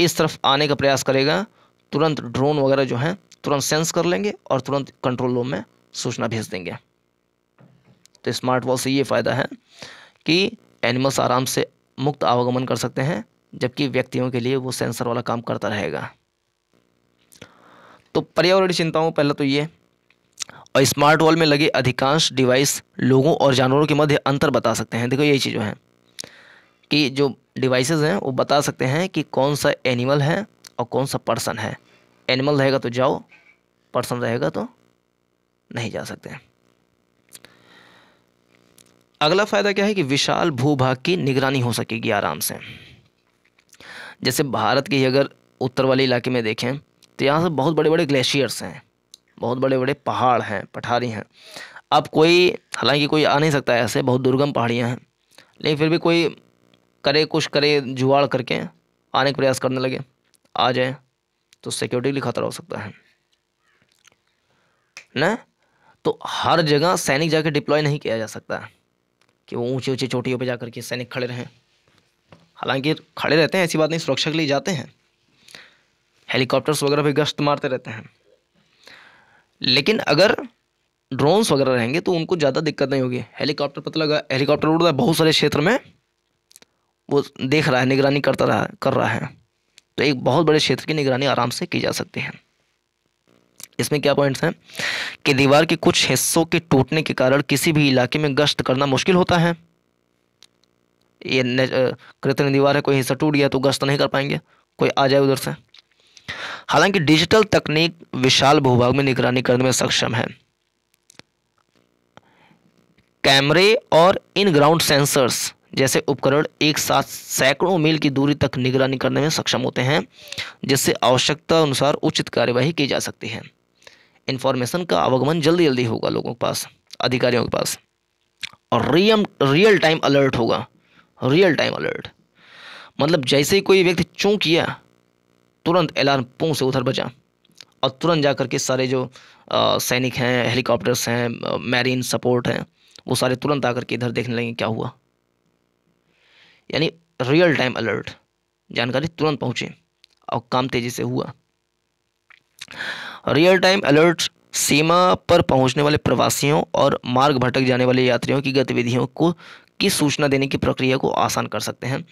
इस तरफ आने का प्रयास करेगा तुरंत ड्रोन वगैरह जो है तुरंत सेंस कर लेंगे और तुरंत कंट्रोल रूम में सूचना भेज देंगे तो स्मार्ट वॉल से ये फ़ायदा है कि एनिमल्स आराम से मुक्त आवागमन कर सकते हैं जबकि व्यक्तियों के लिए वो सेंसर वाला काम करता रहेगा तो पर्यावरणीय चिंताओं पहला तो ये और स्मार्ट वॉल में लगे अधिकांश डिवाइस लोगों और जानवरों के मध्य अंतर बता सकते हैं देखो यही चीज़ है कि जो डिवाइसेस हैं वो बता सकते हैं कि कौन सा एनिमल है और कौन सा पर्सन है एनिमल रहेगा तो जाओ पर्सन रहेगा तो नहीं जा सकते अगला फ़ायदा क्या है कि विशाल भूभाग की निगरानी हो सकेगी आराम से जैसे भारत के अगर उत्तर वाले इलाके में देखें तो यहाँ से बहुत बड़े बड़े ग्लेशियर्स हैं बहुत बड़े बड़े पहाड़ हैं पठारी हैं अब कोई हालांकि कोई आ नहीं सकता ऐसे बहुत दुर्गम पहाड़ियाँ हैं लेकिन फिर भी कोई करे कुछ करे जुआड़ करके आने का प्रयास करने लगे आ जाए तो सिक्योरिटी के लिए खतरा हो सकता है न तो हर जगह सैनिक जाके डिप्लॉय नहीं किया जा सकता कि वो ऊंचे ऊंचे चोटियों पर जा कर के सैनिक खड़े रहें हालांकि खड़े रहते हैं ऐसी बात नहीं सुरक्षा के लिए जाते हैं हेलीकॉप्टर्स वगैरह भी गश्त मारते रहते हैं लेकिन अगर ड्रोन्स वगैरह रहेंगे तो उनको ज़्यादा दिक्कत नहीं होगी हेलीकॉप्टर पता लगा हेलीकॉप्टर उड़ रहा है बहुत सारे क्षेत्र में वो देख रहा है निगरानी करता रहा कर रहा है तो एक बहुत बड़े क्षेत्र की निगरानी आराम से की जा सकती है इसमें क्या पॉइंट्स हैं कि दीवार के कुछ हिस्सों के टूटने के कारण किसी भी इलाके में गश्त करना मुश्किल होता है ये कृत्रिम दीवार है कोई हिस्सा टूट गया तो गश्त नहीं कर पाएंगे कोई आ जाए उधर से हालांकि डिजिटल तकनीक विशाल भूभाग में निगरानी करने में सक्षम है कैमरे और इन ग्राउंड सेंसर्स जैसे उपकरण एक साथ सैकड़ों मील की दूरी तक निगरानी करने में सक्षम होते हैं जिससे आवश्यकता अनुसार उचित कार्यवाही की जा सकती है इन्फॉर्मेशन का आवागमन जल्दी जल्दी होगा लोगों के पास अधिकारियों के पास और रियम रियल टाइम अलर्ट होगा रियल टाइम अलर्ट मतलब जैसे ही कोई व्यक्ति चूँ किया तुरंत अलार्म पों से उधर बजा और तुरंत जा करके के सारे जो सैनिक हैं हेलीकॉप्टर्स हैं मैरीन सपोर्ट हैं वो सारे तुरंत आकर के इधर देखने लगे क्या हुआ यानी रियल टाइम अलर्ट जानकारी तुरंत पहुंचे और काम तेज़ी से हुआ रियल टाइम अलर्ट सीमा पर पहुंचने वाले प्रवासियों और मार्ग भटक जाने वाले यात्रियों की गतिविधियों को की सूचना देने की प्रक्रिया को आसान कर सकते हैं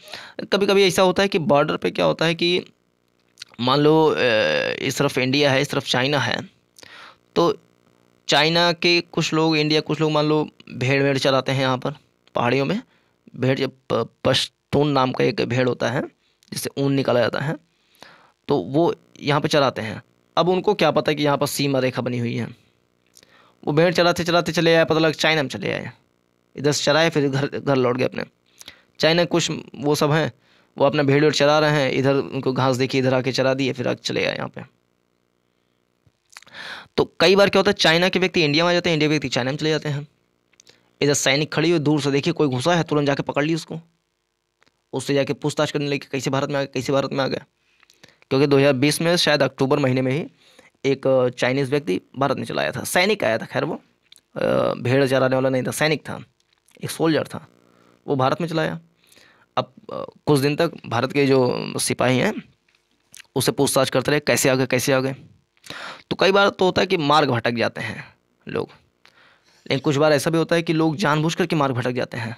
कभी कभी ऐसा होता है कि बॉर्डर पे क्या होता है कि मान लो इस तरफ इंडिया है इस तरफ चाइना है तो चाइना के कुछ लोग इंडिया कुछ लोग मान लो भेड़ भेड़ चलाते हैं यहाँ पर पहाड़ियों में भेड़ पश्तून नाम का एक भेड़ होता है जिससे ऊन निकाला जाता है तो वो यहाँ पर चलाते हैं अब उनको क्या पता कि यहाँ पर सीमा रेखा बनी हुई है वो भेड़ चलाते चलाते चले आए पता लग चाइना में चले आए इधर से चलाए फिर घर घर लौट गए अपने चाइना कुछ वो सब हैं वो अपना भेड़ चरा रहे हैं इधर उनको घास देखिए इधर आके चरा दिए फिर आगे चले गए यहाँ पे तो कई बार क्या होता है चाइना के व्यक्ति इंडिया में आ जाते हैं इंडिया के व्यक्ति चाइना में चले जाते हैं इधर सैनिक खड़ी हुई दूर से देखिए कोई घुसा है तुरंत जाके पकड़ ली उसको उससे जाके पूछताछ करने लगी कैसे भारत में आ गए कैसे भारत में आ गया क्योंकि 2020 में शायद अक्टूबर महीने में ही एक चाइनीज़ व्यक्ति भारत में चलाया था सैनिक आया था खैर वो भेड़ चराने वाला नहीं था सैनिक था एक सोल्जर था वो भारत में चलाया अब कुछ दिन तक भारत के जो सिपाही हैं उसे पूछताछ करते रहे कैसे आ गए कैसे आ गए तो कई बार तो होता है कि मार्ग भटक जाते हैं लोग लेकिन कुछ बार ऐसा भी होता है कि लोग जानबूझ करके मार्ग भटक जाते हैं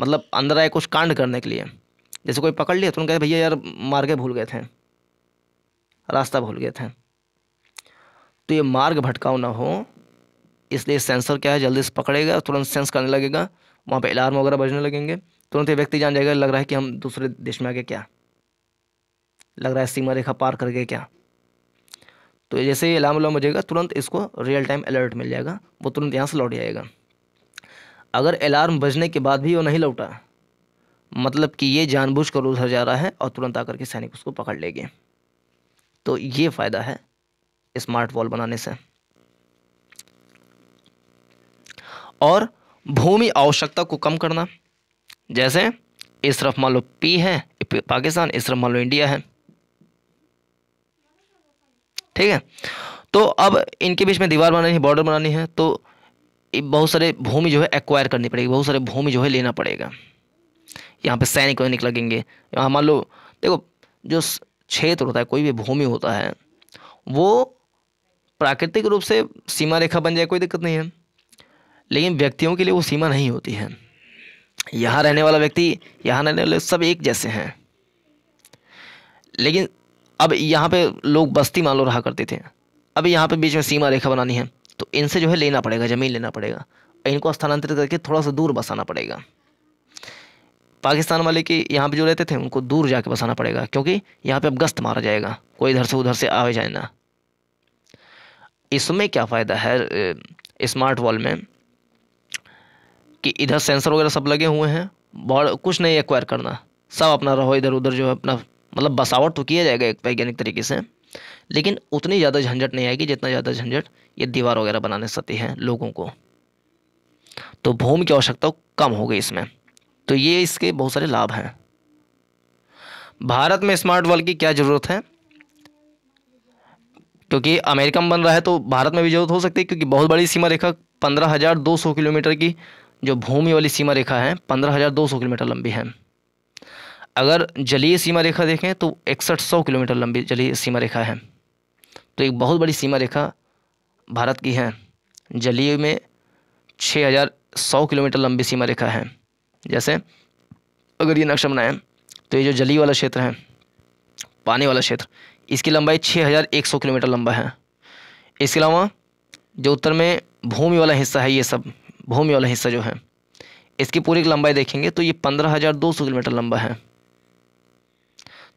मतलब अंदर आए कुछ कांड करने के लिए जैसे कोई पकड़ लिया तो उन्होंने कहा भैया यार मार्गे भूल गए थे रास्ता भूल गए थे तो ये मार्ग भटकाव ना हो इसलिए सेंसर क्या है जल्दी से पकड़ेगा तुरंत सेंस करने लगेगा वहाँ पे अलार्म वगैरह बजने लगेंगे तुरंत ये व्यक्ति जान जाएगा लग रहा है कि हम दूसरे देश में आ गए क्या लग रहा है सीमा रेखा पार कर गए क्या तो जैसे ही अलार्म अलार्म हो जाएगा तुरंत इसको रियल टाइम अलर्ट मिल जाएगा वो तुरंत यहाँ से लौट जाएगा अगर अलार्म बजने के बाद भी वो नहीं लौटा मतलब कि ये जानबूझ कर उधर जा रहा है और तुरंत आकर के सैनिक उसको पकड़ लेंगे तो ये फ़ायदा है स्मार्ट वॉल बनाने से और भूमि आवश्यकता को कम करना जैसे इस तरफ मान लो पी है पाकिस्तान इस तरफ मान लो इंडिया है ठीक है तो अब इनके बीच में दीवार बनानी है बॉर्डर बनानी है तो बहुत सारे भूमि जो है एक्वायर करनी पड़ेगी बहुत सारे भूमि जो है लेना पड़ेगा यहाँ पे सैनिक वैनिक लगेंगे यहाँ मान लो देखो जो क्षेत्र होता है कोई भी भूमि होता है वो प्राकृतिक रूप से सीमा रेखा बन जाए कोई दिक्कत नहीं है लेकिन व्यक्तियों के लिए वो सीमा नहीं होती है यहाँ रहने वाला व्यक्ति यहाँ रहने वाले सब एक जैसे हैं लेकिन अब यहाँ पे लोग बस्ती मान लो रहा करते थे अब यहाँ पे बीच में सीमा रेखा बनानी है तो इनसे जो है लेना पड़ेगा ज़मीन लेना पड़ेगा इनको स्थानांतरित करके थोड़ा सा दूर बसाना पड़ेगा पाकिस्तान वाले के यहाँ पे जो रहते थे उनको दूर जाके बसाना पड़ेगा क्योंकि यहाँ पे अब गश्त मारा जाएगा कोई इधर से उधर से आवे जाए ना इसमें क्या फ़ायदा है स्मार्ट वॉल में कि इधर सेंसर वगैरह सब लगे हुए हैं बहुत कुछ नहीं एक्वायर करना सब अपना रहो इधर उधर जो है अपना मतलब बसावट तो किया जाएगा एक वैज्ञानिक तरीके से लेकिन उतनी ज़्यादा झंझट नहीं आएगी जितना ज़्यादा झंझट ये दीवार वगैरह बनाने सकती है लोगों को तो भूमि की आवश्यकता कम हो गई इसमें तो ये इसके बहुत सारे लाभ हैं भारत में स्मार्ट वर्ल्ड की क्या ज़रूरत है क्योंकि अमेरिका में बन रहा है तो भारत में भी जरूरत हो सकती है क्योंकि बहुत बड़ी सीमा रेखा पंद्रह हज़ार दो सौ किलोमीटर की जो भूमि वाली सीमा रेखा है पंद्रह हज़ार दो सौ किलोमीटर लंबी है अगर जलीय सीमा रेखा देखें तो इकसठ सौ किलोमीटर लंबी जलीय सीमा रेखा है तो एक बहुत बड़ी सीमा रेखा भारत की है जलीय में छः हज़ार सौ किलोमीटर लंबी सीमा रेखा है जैसे अगर ये नक्शा बनाएं तो ये जो जली वाला क्षेत्र है पानी वाला क्षेत्र इसकी लंबाई छः हज़ार एक सौ किलोमीटर लंबा है इसके अलावा जो उत्तर में भूमि वाला हिस्सा है ये सब भूमि वाला हिस्सा जो है इसकी पूरी लंबाई देखेंगे तो ये पंद्रह हज़ार दो सौ किलोमीटर लंबा है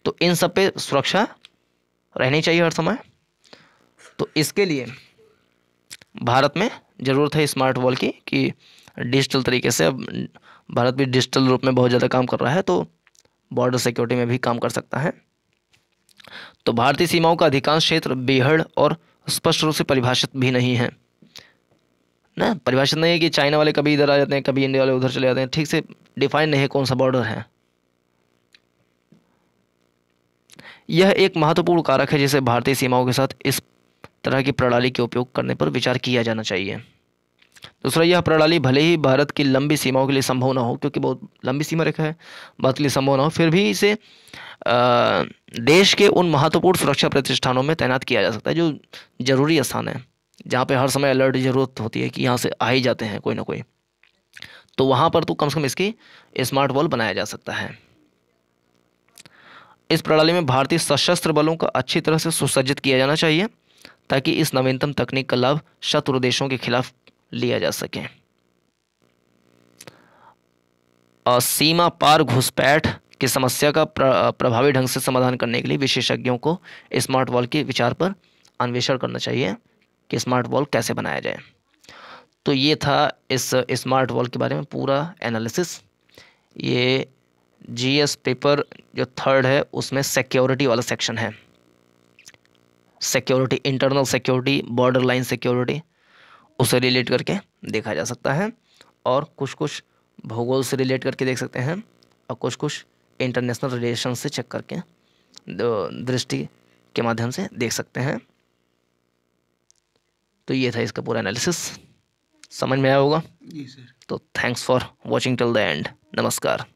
तो इन सब पे सुरक्षा रहनी चाहिए हर समय तो इसके लिए भारत में ज़रूरत है स्मार्ट वॉल की कि डिजिटल तरीके से अब भारत भी डिजिटल रूप में बहुत ज़्यादा काम कर रहा है तो बॉर्डर सिक्योरिटी में भी काम कर सकता है तो भारतीय सीमाओं का अधिकांश क्षेत्र बेहड़ और स्पष्ट रूप से परिभाषित भी नहीं है ना परिभाषित नहीं है कि चाइना वाले कभी इधर आ जाते हैं कभी इंडिया वाले उधर चले जाते हैं ठीक से डिफाइन नहीं है कौन सा बॉर्डर है यह एक महत्वपूर्ण कारक है जिसे भारतीय सीमाओं के साथ इस तरह की प्रणाली के उपयोग करने पर विचार किया जाना चाहिए दूसरा यह प्रणाली भले ही भारत की लंबी सीमाओं के लिए संभव ना हो क्योंकि बहुत लंबी सीमा रेखा है भारत के लिए संभव ना हो फिर भी इसे देश के उन महत्वपूर्ण सुरक्षा प्रतिष्ठानों में तैनात किया जा सकता है जो जरूरी स्थान है जहाँ पे हर समय अलर्ट की ज़रूरत होती है कि यहाँ से आ ही जाते हैं कोई ना कोई तो वहाँ पर तो कम से कम इसकी स्मार्ट वॉल बनाया जा सकता है इस प्रणाली में भारतीय सशस्त्र बलों का अच्छी तरह से सुसज्जित किया जाना चाहिए ताकि इस नवीनतम तकनीक का लाभ शत्रु देशों के खिलाफ लिया जा सके और सीमा पार घुसपैठ की समस्या का प्रभावी ढंग से समाधान करने के लिए विशेषज्ञों को स्मार्ट वॉल के विचार पर अन्वेषण करना चाहिए कि स्मार्ट वॉल कैसे बनाया जाए तो ये था इस स्मार्ट वॉल के बारे में पूरा एनालिसिस ये जीएस पेपर जो थर्ड है उसमें सिक्योरिटी वाला सेक्शन है security internal security border line security उसे रिलेट करके देखा जा सकता है और कुछ कुछ भूगोल से रिलेट करके देख सकते हैं और कुछ कुछ इंटरनेशनल रिलेशन से चेक करके दृष्टि के माध्यम से देख सकते हैं तो ये था इसका पूरा एनालिसिस समझ में आया होगा जी सर तो thanks for watching till the end नमस्कार